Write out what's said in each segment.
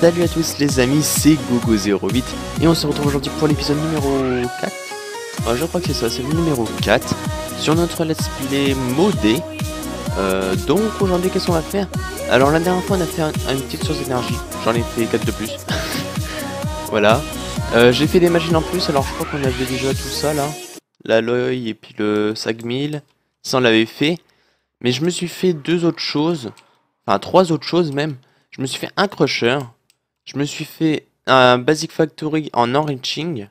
Salut à tous les amis, c'est Gogo08 et on se retrouve aujourd'hui pour l'épisode numéro 4. Ah, je crois que c'est ça, c'est le numéro 4 sur notre let's play modé. Euh, donc aujourd'hui, qu'est-ce qu'on va faire Alors la dernière fois, on a fait une petite source d'énergie. J'en ai fait 4 de plus. voilà. Euh, j'ai fait des machines en plus, alors je crois qu'on avait déjà tout ça là. L'alloy et puis le sagmil. Ça, on l'avait fait. Mais je me suis fait deux autres choses. Enfin, trois autres choses même. Je me suis fait un crusher. Je me suis fait un Basic Factory en enriching.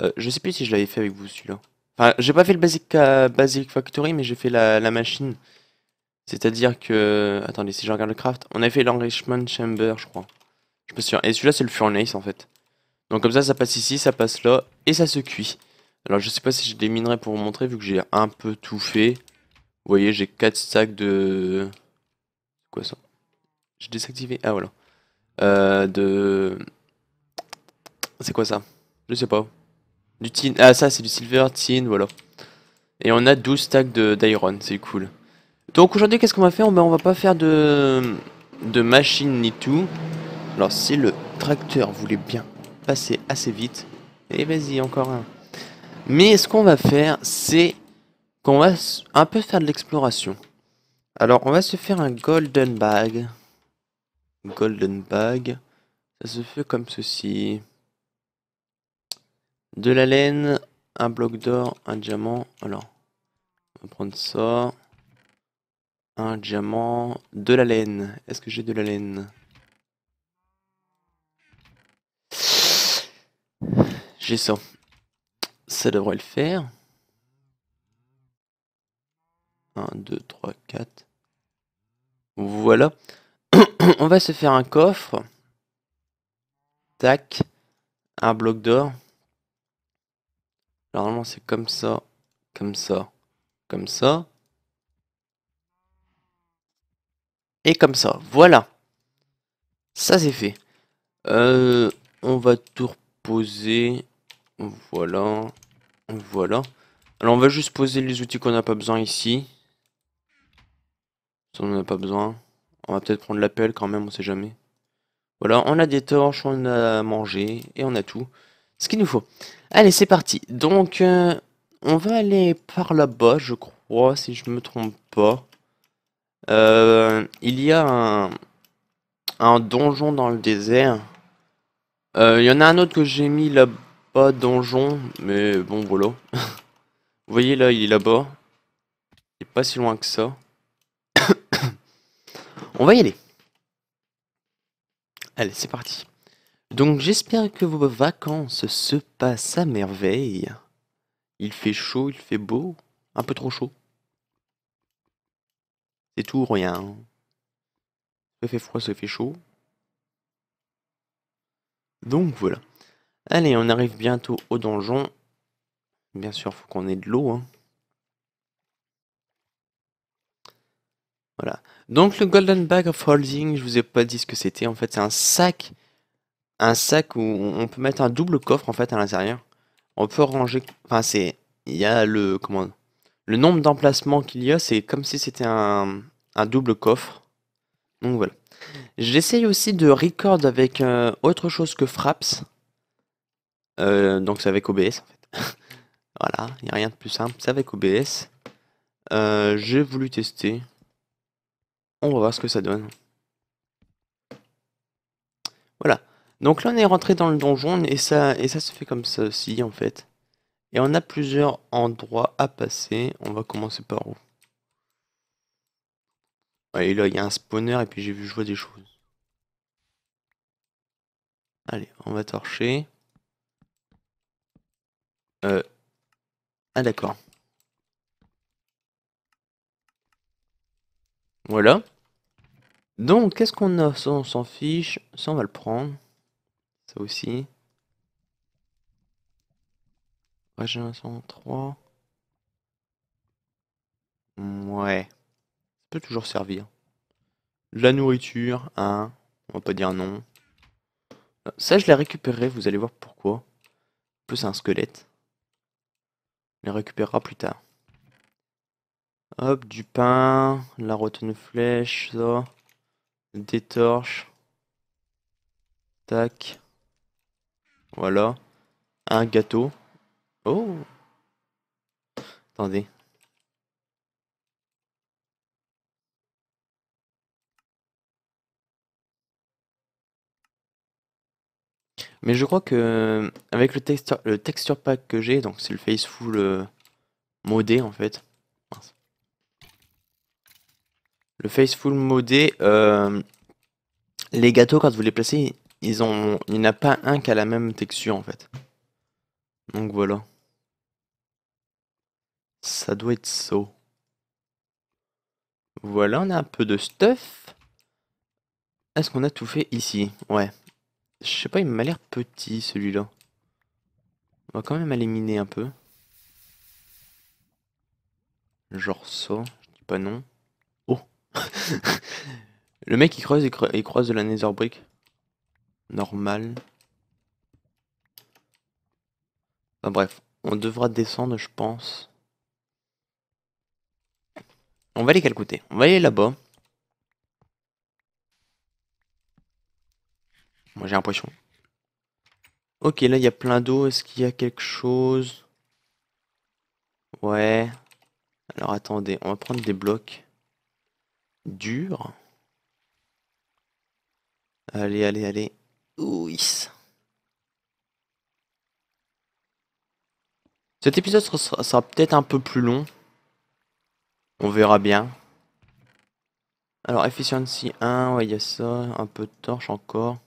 Euh, je sais plus si je l'avais fait avec vous celui-là. Enfin, j'ai pas fait le Basic, euh, basic Factory, mais j'ai fait la, machine. C'est-à-dire que... Attendez, si je regarde le craft, on avait fait l'enrichment chamber, je crois. Je me sûr. Et celui-là, c'est le furnace, en fait. Donc comme ça, ça passe ici, ça passe là, et ça se cuit. Alors je sais pas si je déminerai minerais pour vous montrer, vu que j'ai un peu tout fait. Vous voyez, j'ai 4 sacs de... Quoi ça J'ai désactivé Ah voilà euh, de... C'est quoi ça Je sais pas. Du tin... Ah ça c'est du silver, tin, voilà. Et on a 12 stacks d'iron, c'est cool. Donc aujourd'hui qu'est-ce qu'on va faire ben, on, va pas faire de, de machine ni tout. Alors si le tracteur voulait bien passer assez vite... Et eh, vas-y encore un. Mais ce qu'on va faire c'est qu'on va un peu faire de l'exploration. Alors on va se faire un golden bag. Golden Bag. Ça se fait comme ceci. De la laine, un bloc d'or, un diamant. Alors, on va prendre ça. Un diamant, de la laine. Est-ce que j'ai de la laine J'ai ça. Ça devrait le faire. 1, 2, 3, 4. Voilà. on va se faire un coffre. Tac. Un bloc d'or. Normalement, c'est comme ça, comme ça, comme ça. Et comme ça. Voilà. Ça, c'est fait. Euh, on va tout reposer. Voilà. Voilà. Alors, on va juste poser les outils qu'on n'a pas besoin ici. Ça, on n'en a pas besoin. On va peut-être prendre l'appel quand même, on sait jamais. Voilà, on a des torches, on a mangé et on a tout. Ce qu'il nous faut. Allez, c'est parti. Donc, euh, on va aller par là-bas, je crois, si je me trompe pas. Euh, il y a un, donjon dans le désert. Euh, il y en a un autre que j'ai mis là-bas, donjon. Mais bon, voilà. Vous voyez là, il est là-bas. Il est pas si loin que ça. On va y aller. Allez, c'est parti. Donc j'espère que vos vacances se passent à merveille. Il fait chaud, il fait beau. Un peu trop chaud. C'est tout, rien. Ça fait froid, ça fait chaud. Donc voilà. Allez, on arrive bientôt au donjon. Bien sûr, faut qu'on ait de l'eau. Hein. Donc le Golden Bag of Holding, je vous ai pas dit ce que c'était. En fait, c'est un sac, un sac où on peut mettre un double coffre en fait à l'intérieur. On peut ranger. Enfin, c'est il y a le comment le nombre d'emplacements qu'il y a, c'est comme si c'était un, double coffre. Donc voilà. J'essaye aussi de record avec euh, autre chose que Fraps. Euh, donc c'est avec OBS en fait. voilà, il n'y a rien de plus simple, c'est avec OBS. Euh, j'ai voulu tester. On va voir ce que ça donne. Voilà. Donc là, on est rentré dans le donjon et ça, et ça se fait comme ça aussi, en fait. Et on a plusieurs endroits à passer. On va commencer par où Et là, il y a un spawner et puis j'ai vu, je vois des choses. Allez, on va torcher. Euh. Ah d'accord. Voilà. Donc, qu'est-ce qu'on a ça, On s'en fiche. Ça, on va le prendre. Ça aussi. Régénération 3. 103. Ouais. Ça peut toujours servir. la nourriture, hein. On va pas dire non. Ça, je l'ai récupéré. Vous allez voir pourquoi. Plus un squelette. On les récupérera plus tard. Hop, du pain, la retenue flèche, ça des torches. Tac. Voilà. Un gâteau. Oh Attendez. Mais je crois que euh, avec le texture, le texture pack que j'ai, donc c'est le face full euh, modé en fait. Le Faceful modé, euh, les gâteaux, quand vous les placez, ils ont, il n'y en a pas un qui a la même texture en fait. Donc voilà. Ça doit être ça. Voilà, on a un peu de stuff. Est-ce qu'on a tout fait ici Ouais. Je sais pas, il m'a l'air petit celui-là. On va quand même aller miner un peu. Genre ça, je dis pas non. le mec il creuse, il croise de la nether brick. Normal. Enfin, bref, on devra descendre, je pense. On va aller côté On va aller là-bas. Moi j'ai l'impression. Ok, là il y a plein d'eau. Est-ce qu'il y a quelque chose Ouais. Alors attendez, on va prendre des blocs dur. Allez, allez, allez. Oui. Cet épisode sera, peut-être un peu plus long. On verra bien. Alors, efficiency 1, ouais, il y a ça. Un peu de torche encore.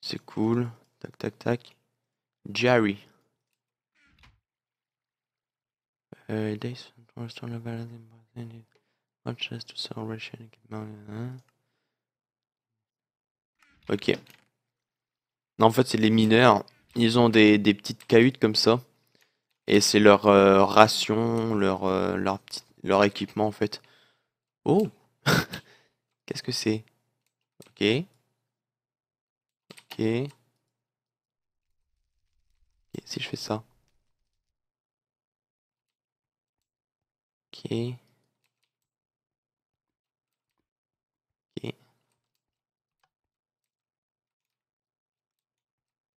C'est cool. Tac, tac, tac. Jerry. Euh, Hein. Ok. en fait, c'est les mineurs. Ils ont des, petites cahutes comme ça. Et c'est leur euh, ration, leur, euh, leur, petit, leur équipement en fait. Oh Qu'est-ce que c'est Ok. Ok. Ok, si je fais ça. Ok.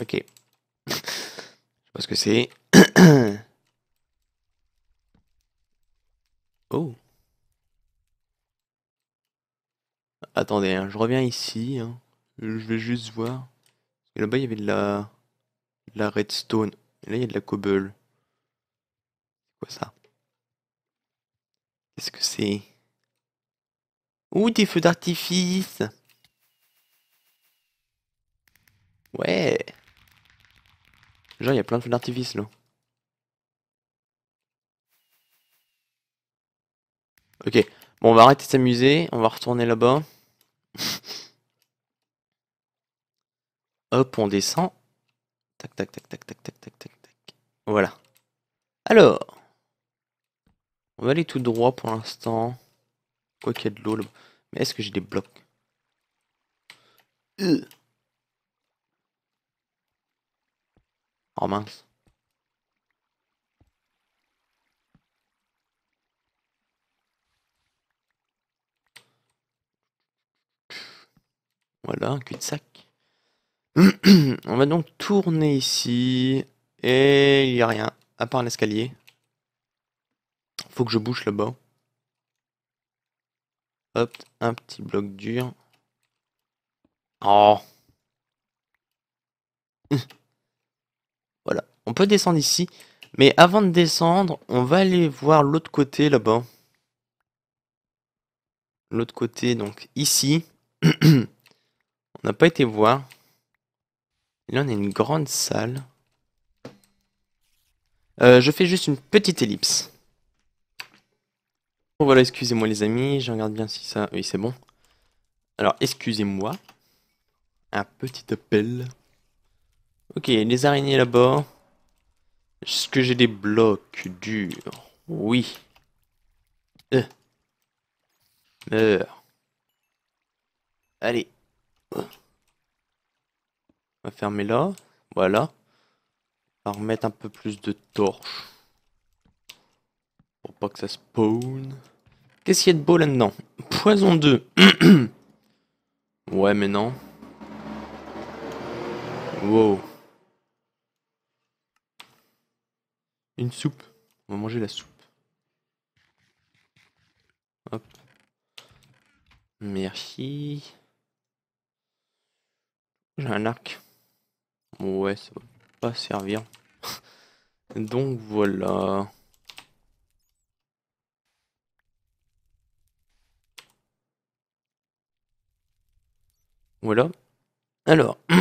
Ok. Je sais que c'est. oh. Attendez, hein, je reviens ici. Hein. Je vais juste voir. Là-bas, il y avait de la... la redstone. Et là, il y a de la cobble. C'est quoi ça Qu'est-ce que c'est Ouh, des feux d'artifice Ouais Genre, il y a plein de feux d'artifice là. Ok, bon, on va arrêter de s'amuser, on va retourner là-bas. Hop, on descend. Tac, tac, tac, tac, tac, tac, tac, tac, tac. Voilà. Alors, on va aller tout droit pour l'instant. Quoi qu'il y a de l'eau là-bas. Mais est-ce que j'ai des blocs euh. mince. Voilà, un cul-de-sac. On va donc tourner ici. Et il n'y a rien, à part l'escalier. Faut que je bouche là-bas. Hop, un petit bloc dur. Oh voilà, on peut descendre ici. Mais avant de descendre, on va aller voir l'autre côté là-bas. L'autre côté, donc ici. on n'a pas été voir. Là, on a une grande salle. Euh, je fais juste une petite ellipse. Oh, voilà, excusez-moi les amis, je regarde bien si ça... Oui, c'est bon. Alors, excusez-moi. Un petit appel. Ok, les araignées là-bas. Est-ce que j'ai des blocs durs Oui. Euh. Meurs. Allez. On va fermer là. Voilà. On va remettre un peu plus de torches. Pour pas que ça spawn. Qu'est-ce qu'il y a de beau là-dedans Poison 2. ouais, mais non. Wow. Une soupe. On va manger la soupe. Hop. Merci. J'ai un arc. Ouais, ça va pas servir. Donc voilà. Voilà. Alors,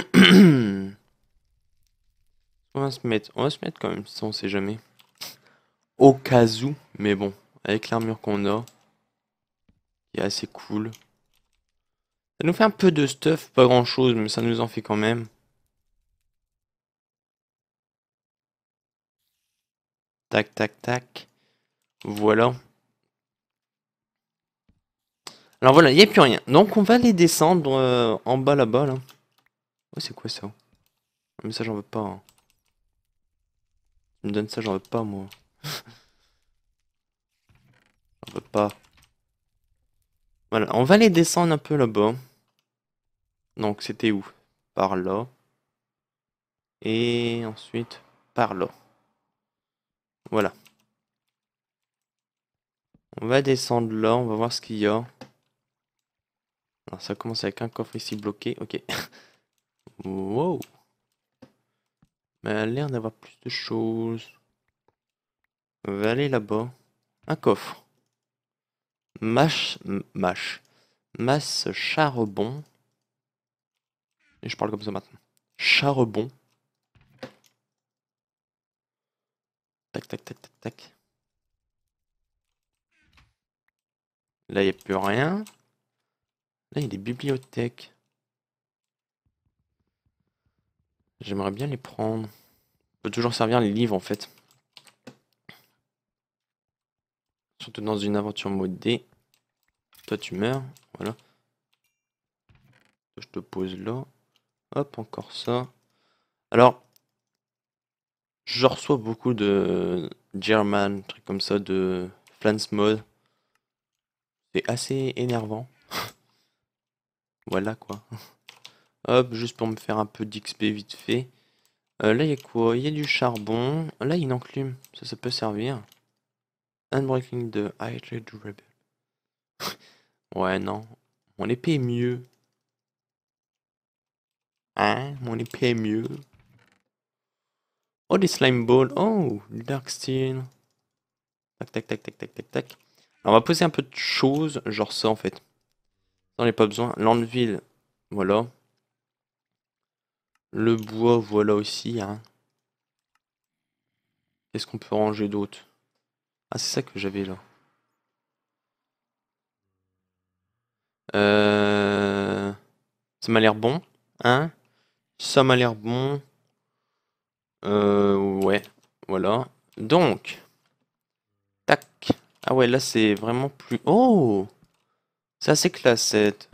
mettre, on va se mettre quand même, ça on sait jamais. Au cas où, mais bon, avec l'armure qu'on a, qui est assez cool. Ça nous fait un peu de stuff, pas grand chose, mais ça nous en fait quand même. Tac, tac, tac. Voilà. Alors voilà, il n'y a plus rien. Donc on va les descendre euh, en bas là-bas. Là. Oh, c'est quoi ça ah, Mais ça, j'en veux pas. Hein me donne ça, j'en veux pas, moi. j'en veux pas. Voilà, on va les descendre un peu là-bas. Donc, c'était où Par là. Et ensuite, par là. Voilà. On va descendre là, on va voir ce qu'il y a. Alors, ça commence avec un coffre ici bloqué, ok. wow mais elle a l'air d'avoir plus de choses. On va aller là-bas. Un coffre. Mâche. Mâche. Masse charbon. Et je parle comme ça maintenant. Charbon. Tac, tac, tac, tac, tac. Là, il n'y a plus rien. Là, il y a des bibliothèques. J'aimerais bien les prendre. On peut toujours servir les livres en fait. Surtout dans une aventure mode D. Toi tu meurs, voilà. Je te pose là. Hop, encore ça. Alors, je reçois beaucoup de German, trucs comme ça, de Flans Mode. C'est assez énervant. voilà quoi. Hop, juste pour me faire un peu d'XP vite fait. Euh, là, il y a quoi Il y a du charbon. Là, il y a une enclume. Ça, ça peut servir. Un breaking de trade rebel. ouais, non. Mon épée est mieux. Hein Mon épée est mieux. Oh, des slime balls. Oh, dark steel. Tac, tac, tac, tac, tac, tac, tac. on va poser un peu de choses, genre ça, en fait. Ça, on n'a pas besoin. Landville, voilà. Le bois, voilà aussi. Hein. Qu'est-ce qu'on peut ranger d'autre Ah, c'est ça que j'avais là. Euh... Ça m'a l'air bon. Hein Ça m'a l'air bon. Euh, ouais, voilà. Donc, tac. Ah ouais, là c'est vraiment plus... Oh C'est assez classe cette...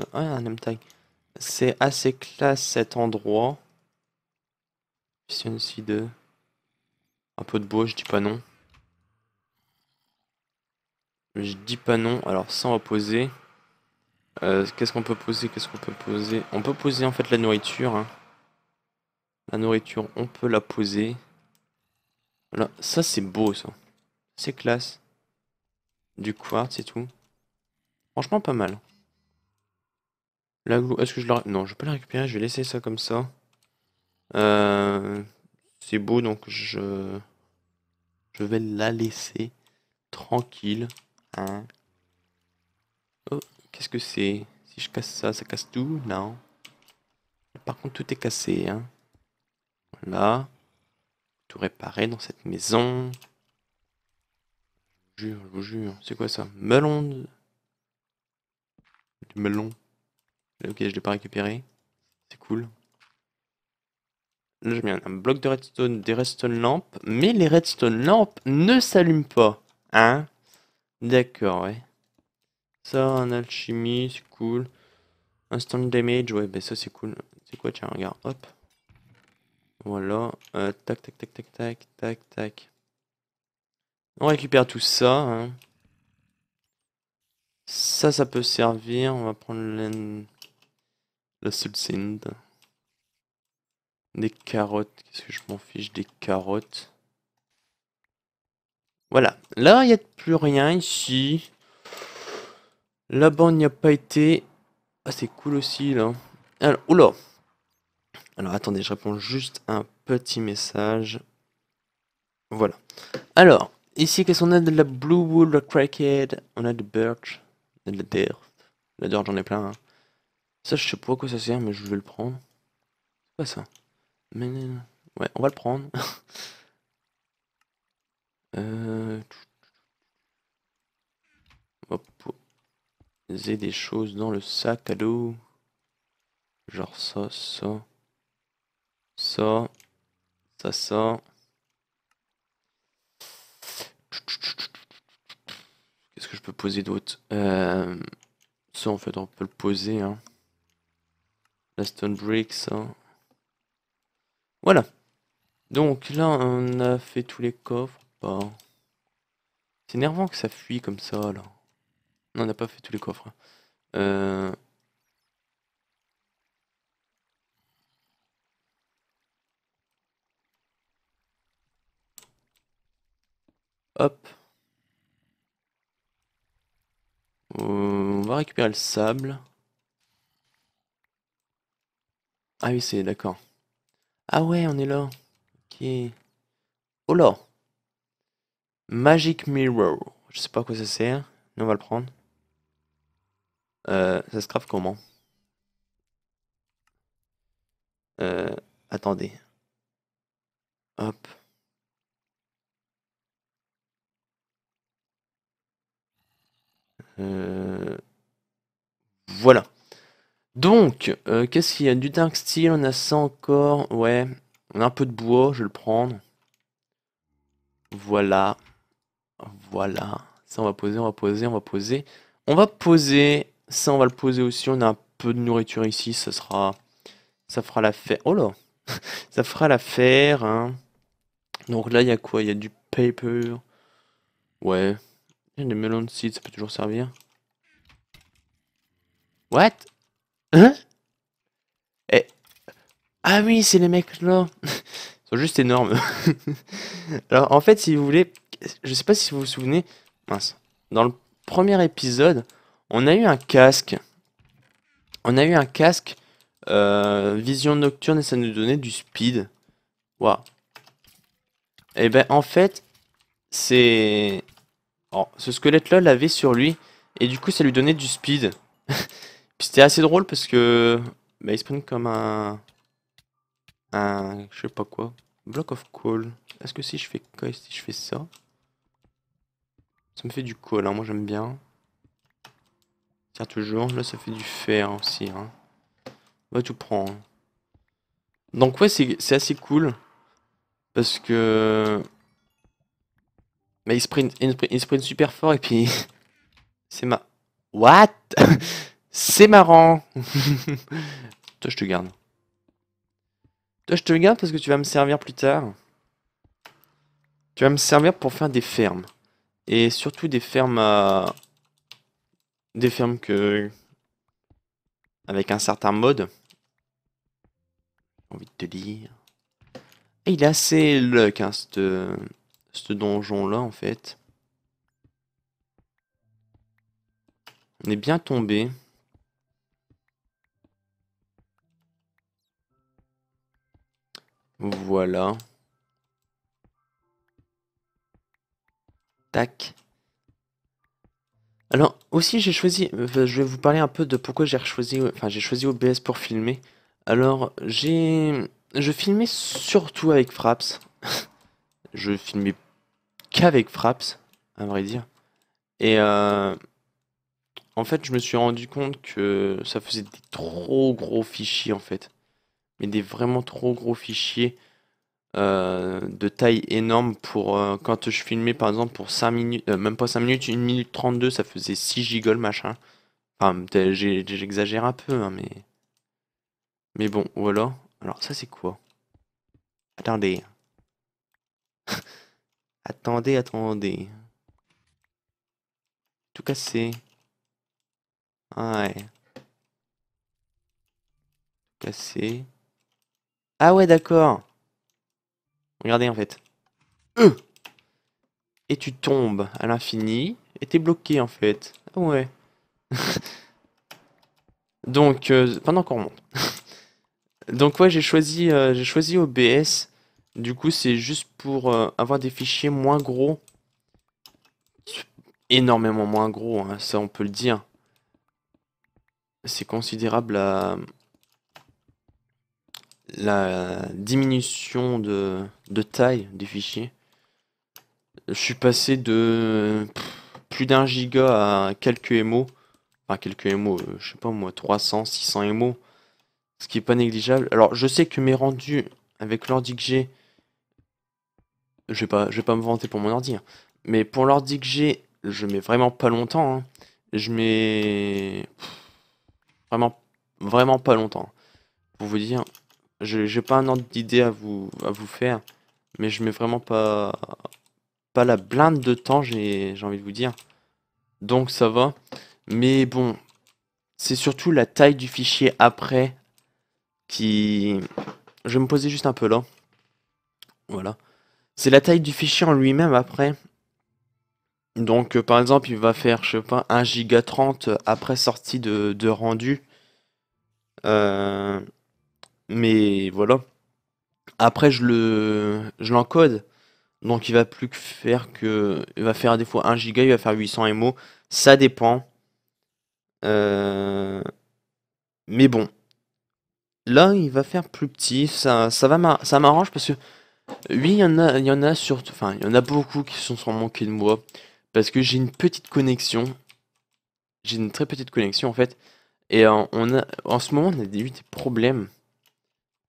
C'est assez classe cet endroit aussi de... Un peu de bois, je dis pas non. Je dis pas non, alors ça on va poser. Euh, qu'est-ce qu'on peut poser Qu'est-ce qu'on peut poser On peut poser en fait la nourriture. Hein. La nourriture, on peut la poser. Voilà, ça c'est beau ça. C'est classe. Du quartz et tout. Franchement pas mal. La glue, est-ce que je la... Non, je peux pas la récupérer, je vais laisser ça comme ça. Euh, c'est beau, donc je, je vais la laisser tranquille. Hein. Oh, qu'est-ce que c'est Si je casse ça, ça casse tout Non. Par contre, tout est cassé. Hein. Là, Tout réparé dans cette maison. Je vous jure, je vous jure. C'est quoi ça Melon Du melon. Ok, je l'ai pas récupéré. C'est cool. Là, je mets un, bloc de redstone, des redstone lampes, mais les redstone lampes ne s'allument pas. Hein D'accord, ouais. Ça, un alchimie, c'est cool. Instant damage, ouais, ben ça c'est cool. C'est quoi, tiens, regarde, hop. Voilà, euh, tac, tac, tac, tac, tac, tac, tac. On récupère tout ça. Hein. Ça, ça peut servir. On va prendre la le des carottes, qu'est-ce que je m'en fiche des carottes Voilà, là il n'y a plus rien ici. Là-bas on n'y a pas été. Ah c'est cool aussi là. Alors, oula Alors attendez, je réponds juste un petit message. Voilà. Alors, ici qu'est-ce qu'on a de la blue wool, la crackhead, on a de birch, de la dirt. La dirt j'en ai plein. Hein. Ça je sais pas à quoi ça sert mais je vais le prendre. C'est pas ça. Mais ouais, on va le prendre. Euh. on va poser des choses dans le sac à dos. Genre ça, ça. Ça. Ça, Qu'est-ce que je peux poser d'autre euh. Ça, en fait, on peut le poser. Hein. La stone brick, hein. ça. Voilà. Donc là, on a fait tous les coffres. pas C'est énervant que ça fuit comme ça, là. Non, on n'a pas fait tous les coffres. Hein. Euh. Hop. on va récupérer le sable. Ah oui, c'est d'accord. Ah ouais, on est là. Ok. Oh là. Magic Mirror. Je sais pas quoi ça sert. nous on va le prendre. Euh, ça se craft comment euh, Attendez. Hop. Euh... Voilà. Donc, euh, qu'est-ce qu'il y a Du Dark Steel, on a ça encore. Ouais, on a un peu de bois, je vais le prendre. Voilà. Voilà. Ça, on va poser, on va poser, on va poser. On va poser. Ça, on va le poser aussi. On a un peu de nourriture ici. Ça sera. Ça fera l'affaire. Oh là Ça fera l'affaire. Hein. Donc là, il y a quoi Il y a du paper. Ouais. Il y a des de seeds, ça peut toujours servir. What Hein eh. Ah oui, c'est les mecs là. Ils sont juste énormes. Alors en fait, si vous voulez, je sais pas si vous vous souvenez, mince, dans le premier épisode, on a eu un casque. On a eu un casque euh, vision nocturne et ça nous donnait du speed. Waouh. Et eh ben en fait, c'est... Oh, ce squelette là l'avait sur lui et du coup ça lui donnait du speed c'était assez drôle parce que. Bah, il sprint comme un. Un. Je sais pas quoi. Block of coal. Est-ce que si je fais quoi Si je fais ça. Ça me fait du coal, hein. moi j'aime bien. Tiens, toujours. Là, ça fait du fer aussi. Hein. On va tout prendre. Hein. Donc, ouais, c'est assez cool. Parce que. Mais bah, il sprint, il sprint super fort et puis. c'est ma. What C'est marrant. Toi, je te garde. Toi, je te garde parce que tu vas me servir plus tard. Tu vas me servir pour faire des fermes. Et surtout des fermes euh, Des fermes que... Avec un certain mode. J'ai envie de te dire. Et il est assez luck, hein, ce donjon-là, en fait. On est bien tombé. Voilà. Tac. Alors aussi j'ai choisi, euh, je vais vous parler un peu de pourquoi j'ai choisi, enfin j'ai choisi OBS pour filmer. Alors j'ai, je filmais surtout avec Fraps. je filmais qu'avec Fraps, à vrai dire. Et euh, en fait je me suis rendu compte que ça faisait des trop gros fichiers en fait mais des vraiment trop gros fichiers euh, de taille énorme pour euh, quand je filmais par exemple pour 5 minutes, euh, même pas 5 minutes, 1 minute 32, ça faisait 6 gigoles machin. Enfin, j'exagère un peu, hein, mais. Mais bon, voilà. Alors, ça c'est quoi Attendez. attendez, attendez. Tout cassé. Ouais. Cassé. Ah ouais, d'accord. Regardez, en fait. Euh. et tu tombes à l'infini, et t'es bloqué, en fait. Ah ouais. Donc, euh, pendant qu'on remonte. Donc ouais, j'ai choisi, euh, j'ai choisi OBS. Du coup, c'est juste pour avoir des fichiers moins gros. Énormément moins gros, hein, ça on peut le dire. C'est considérable à la diminution de, taille des fichiers. Je suis passé de plus d'un giga à quelques MO. Enfin, quelques MO, euh, je sais pas moi, 300, 600 MO. Ce qui est pas négligeable. Alors, je sais que mes rendus avec l'ordi que j'ai. Je vais pas, je vais pas me vanter pour mon ordi. Hein. Mais pour l'ordi que j'ai, je mets vraiment pas longtemps. Hein. Je mets. vraiment, vraiment pas longtemps. Hein. Pour vous dire, j'ai pas un ordre d'idée à vous, à vous faire, mais je mets vraiment pas, pas la blinde de temps, j'ai envie de vous dire. Donc ça va. Mais bon, c'est surtout la taille du fichier après qui... Je vais me poser juste un peu là. Voilà. C'est la taille du fichier en lui-même après. Donc euh, par exemple, il va faire, je sais pas, 1 giga 30 après sortie de, de rendu. Euh, mais voilà. Après, je le, je l'encode. Donc, il va plus que faire que. Il va faire des fois 1 giga, il va faire 800 MO. Ça dépend. Euh, mais bon. Là, il va faire plus petit. Ça, va ça m'arrange parce que. Oui, il y en a, il y en a enfin, il y en a beaucoup qui sont sont manqués de moi parce que j'ai une petite connexion. J'ai une très petite connexion en fait. Et on a, en ce moment, on a eu des problèmes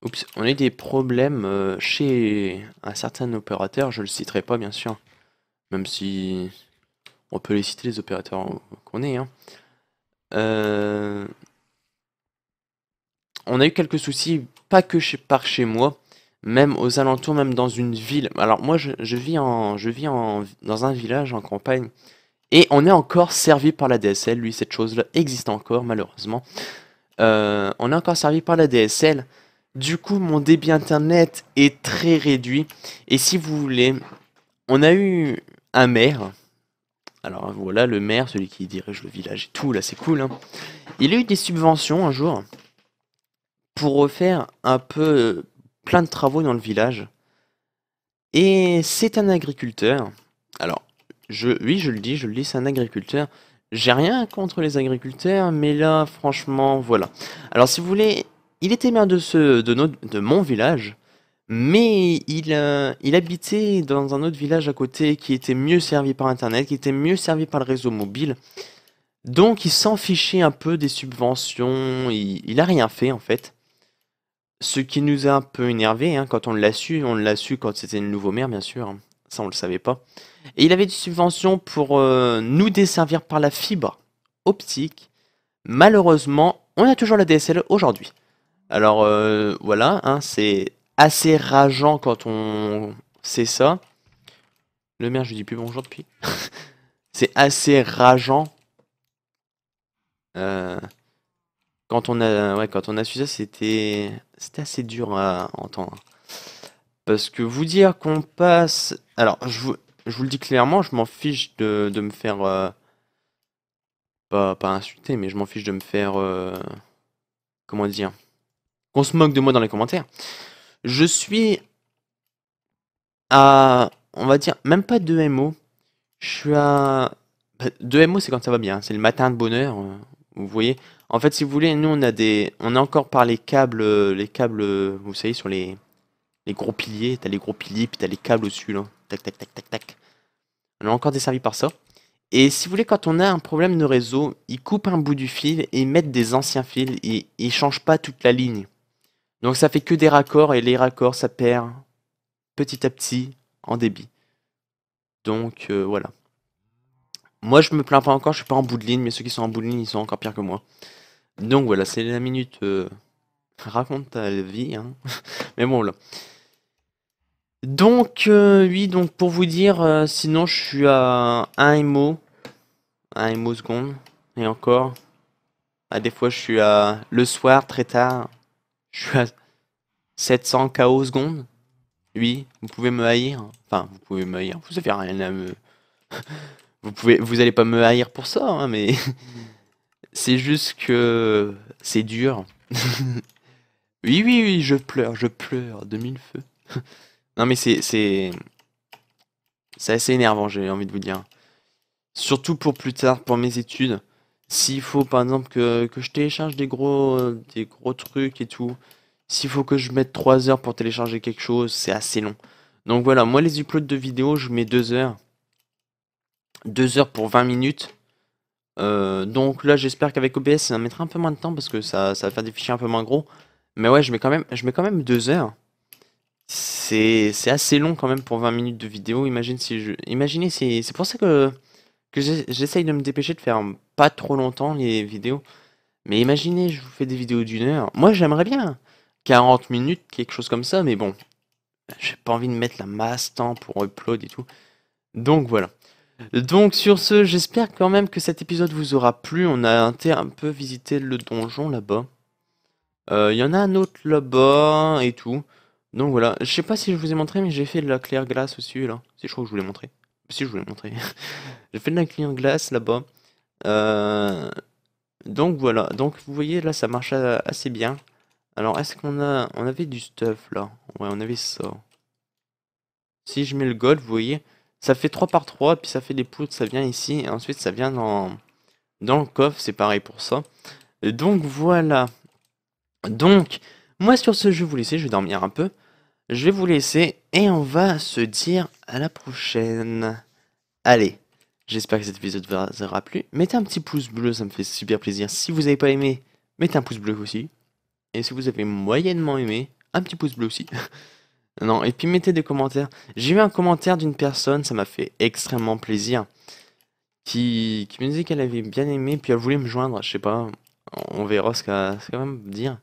Oups, on a eu des problèmes euh, chez un certain opérateur, je le citerai pas bien sûr, même si on peut les citer les opérateurs qu'on est. Hein. Euh, on a eu quelques soucis, pas que par chez moi, même aux alentours, même dans une ville. Alors moi, je, vis, en, je vis en, dans un village en campagne, et on est encore servi par la DSL. Lui, cette chose-là existe encore, malheureusement. Euh, on est encore servi par la DSL. Du coup, mon débit internet est très réduit. Et si vous voulez, on a eu un maire. Alors voilà, le maire, celui qui dirige le village et tout, là c'est cool. Hein. Il a eu des subventions un jour pour refaire un peu plein de travaux dans le village. Et c'est un agriculteur. Alors, je, oui, je le dis, je le dis, c'est un agriculteur. J'ai rien contre les agriculteurs, mais là, franchement, voilà. Alors, si vous voulez, il était maire de, ce, de, mon village, mais il, euh, il habitait dans un autre village à côté qui était mieux servi par Internet, qui était mieux servi par le réseau mobile. Donc il s'en fichait un peu des subventions, il, n'a a rien fait en fait. Ce qui nous a un peu énervé hein, quand on l'a su, on l'a su quand c'était une nouveau maire bien sûr, ça on le savait pas. Et il avait des subventions pour euh, nous desservir par la fibre optique. Malheureusement, on a toujours la DSL aujourd'hui. Alors euh, voilà, hein, c'est assez rageant quand on sait ça. Le maire, je lui dis plus bonjour depuis. c'est assez rageant. Euh, quand on a, quand on a su ça, c'était, assez dur à entendre. Parce que vous dire qu'on passe, alors je vous, je vous le dis clairement, je m'en fiche de, me faire, euh, pas, pas insulter, mais je m'en fiche de me faire, comment dire, on se moque de moi dans les commentaires. Je suis à, on va dire, même pas 2 MO. Je suis à... 2 bah, MO, c'est quand ça va bien. Hein. C'est le matin de bonheur. Euh, vous voyez En fait, si vous voulez, nous, on a des... On a encore par les câbles... Les câbles, vous savez, sur les... Les gros piliers. T'as les gros piliers, puis t'as les câbles au-dessus, là. Tac, tac, tac, tac, tac. On a encore desservi par ça. Et si vous voulez, quand on a un problème de réseau, ils coupent un bout du fil et ils mettent des anciens fils. Et ils changent pas toute la ligne. Donc ça fait que des raccords et les raccords ça perd petit à petit en débit. Donc euh, voilà. Moi je me plains pas encore, je suis pas en bout de ligne, mais ceux qui sont en bout de ligne ils sont encore pires que moi. Donc voilà, c'est la minute. Euh, raconte ta vie, hein. mais bon là. Donc euh, oui, donc pour vous dire, sinon je suis à 1 MO, 1 MO seconde, et encore. À bah, des fois je suis à le soir très tard, je suis à 700 KO secondes. oui vous pouvez me haïr. Enfin, vous pouvez me haïr. Vous avez rien à me. Vous pouvez, vous allez pas me haïr pour ça, hein, mais c'est juste que c'est dur. oui, oui, oui, je pleure, je pleure de mille feux. non, mais c'est, c'est, c'est assez énervant, j'ai envie de vous dire. Surtout pour plus tard, pour mes études. S'il faut, par exemple, que, je télécharge des gros, euh, des gros trucs et tout, s'il faut que je mette 3 heures pour télécharger quelque chose, c'est assez long. Donc voilà, moi les uploads de vidéos, je mets 2 heures. 2 heures pour 20 minutes. Euh, donc là, j'espère qu'avec OBS, ça mettra un peu moins de temps parce que ça, ça va faire des fichiers un peu moins gros. Mais ouais, je mets quand même, je mets quand même 2 heures. C'est assez long quand même pour 20 minutes de vidéo. Imagine si je, imaginez, c'est pour ça que j'essaye de me dépêcher de faire pas trop longtemps les vidéos. Mais imaginez, je vous fais des vidéos d'une heure. Moi, j'aimerais bien 40 minutes, quelque chose comme ça, mais bon, j'ai pas envie de mettre la masse temps pour upload et tout. Donc voilà. Donc sur ce, j'espère quand même que cet épisode vous aura plu. On a un peu visité le donjon là-bas. Euh, il y en a un autre là-bas et tout. Donc voilà, je sais pas si je vous ai montré, mais j'ai fait de la claire glace aussi là. Si je crois que je vous l'ai montré. Si je voulais montrer. j'ai fait de la client glace là-bas. Euh, donc voilà. Donc vous voyez là ça marche assez bien. Alors est-ce qu'on a. On avait du stuff là. Ouais on avait ça. Si je mets le gold, vous voyez, ça fait 3 par 3, puis ça fait des poutres, ça vient ici, et ensuite ça vient dans, dans le coffre, c'est pareil pour ça. donc voilà. Donc, moi sur ce, je vous laisser, je vais dormir un peu. Je vais vous laisser et on va se dire à la prochaine. Allez, j'espère que cet épisode vous aura plu. Mettez un petit pouce bleu, ça me fait super plaisir. Si vous n'avez pas aimé, mettez un pouce bleu aussi. Et si vous avez moyennement aimé, un petit pouce bleu aussi. non, et puis mettez des commentaires. J'ai eu un commentaire d'une personne, ça m'a fait extrêmement plaisir. Qui, me disait qu'elle avait bien aimé, puis elle voulait me joindre, je sais pas. On verra ce qu'elle va me dire.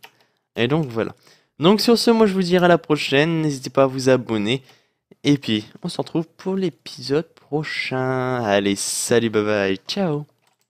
Et donc voilà. Donc sur ce, moi je vous dis à la prochaine. N'hésitez pas à vous abonner. Et puis, on se retrouve pour l'épisode prochain. Allez, salut, bye bye, ciao